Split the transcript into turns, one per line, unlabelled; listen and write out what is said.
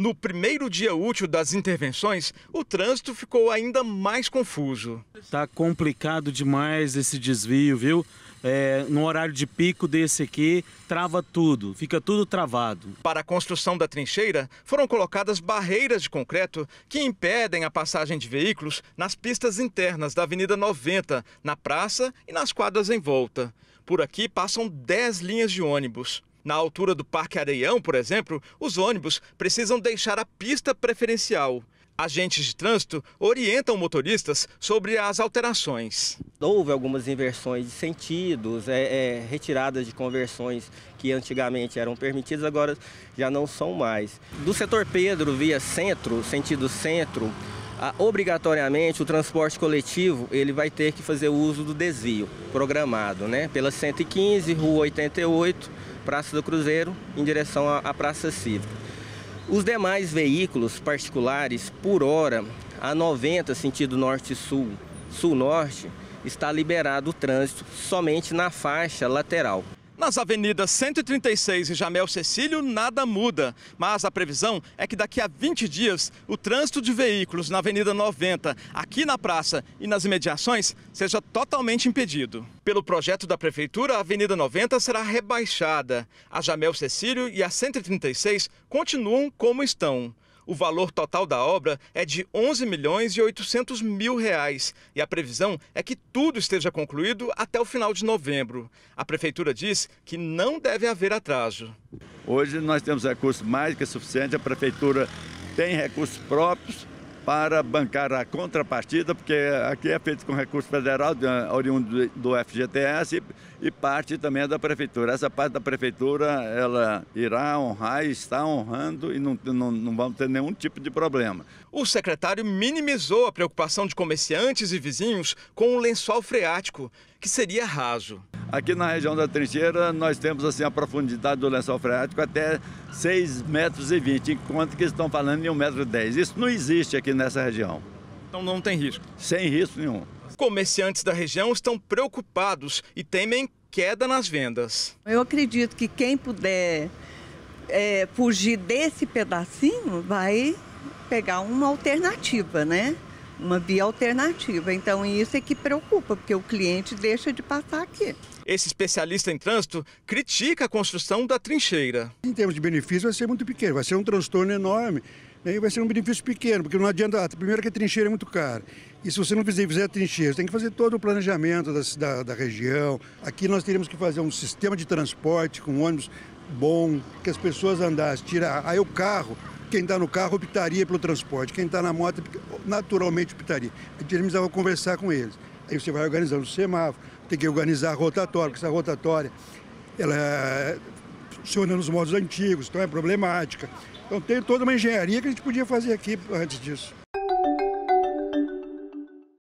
No primeiro dia útil das intervenções, o trânsito ficou ainda mais confuso. Tá complicado demais esse desvio, viu? É, no horário de pico desse aqui, trava tudo, fica tudo travado. Para a construção da trincheira, foram colocadas barreiras de concreto que impedem a passagem de veículos nas pistas internas da Avenida 90, na praça e nas quadras em volta. Por aqui passam 10 linhas de ônibus. Na altura do Parque Areião, por exemplo, os ônibus precisam deixar a pista preferencial. Agentes de trânsito orientam motoristas sobre as alterações.
Houve algumas inversões de sentidos, é, é, retiradas de conversões que antigamente eram permitidas, agora já não são mais. Do setor Pedro, via centro, sentido centro, obrigatoriamente o transporte coletivo ele vai ter que fazer o uso do desvio programado, né? Pela 115, Rua 88, Praça do Cruzeiro, em direção à, à Praça Cívica. Os demais veículos particulares, por hora, a 90 sentido norte-sul, sul-norte, está liberado o trânsito somente na faixa lateral.
Nas avenidas 136 e Jamel Cecílio, nada muda, mas a previsão é que daqui a 20 dias o trânsito de veículos na Avenida 90, aqui na praça e nas imediações, seja totalmente impedido. Pelo projeto da Prefeitura, a Avenida 90 será rebaixada. A Jamel Cecílio e a 136 continuam como estão. O valor total da obra é de 11 milhões e 800 mil reais e a previsão é que tudo esteja concluído até o final de novembro. A prefeitura
diz que não deve haver atraso. Hoje nós temos recursos mais que suficientes, a prefeitura tem recursos próprios para bancar a contrapartida, porque aqui é feito com recurso federal, ah, oriundo do FGTS e parte também é da prefeitura. Essa parte da prefeitura, ela irá honrar e está honrando e não, não, não vamos ter nenhum tipo de problema. O secretário minimizou a preocupação de comerciantes e vizinhos com o lençol freático, que seria raso. Aqui na região da trincheira, nós temos assim a profundidade do lençol freático até 6,20 metros, enquanto que estão falando em 1,10 metro. Isso não existe aqui nessa região.
Então não tem risco? Sem risco nenhum. Comerciantes da região estão preocupados e temem queda nas vendas.
Eu acredito que quem puder é, fugir desse pedacinho vai pegar uma alternativa, né? uma via alternativa. Então, isso é que preocupa, porque o cliente deixa de passar aqui. Esse
especialista em trânsito critica a construção da trincheira.
Em termos de benefício, vai ser muito pequeno, vai ser um transtorno enorme. Né? E vai ser um benefício pequeno, porque não adianta. primeiro, que a trincheira é muito cara. E se você não fizer, fizer a trincheira, tem que fazer todo o planejamento da, da, da região. Aqui nós teríamos que fazer um sistema de transporte com ônibus bom, que as pessoas andassem, tirar. Aí o carro quem está no carro optaria pelo transporte, quem está na moto naturalmente optaria. A gente precisava conversar com eles. Aí você vai organizando o semáforo, tem que organizar a rotatória, porque essa rotatória ela funciona nos modos antigos, então é problemática. Então tem toda uma engenharia que a gente podia fazer aqui antes disso.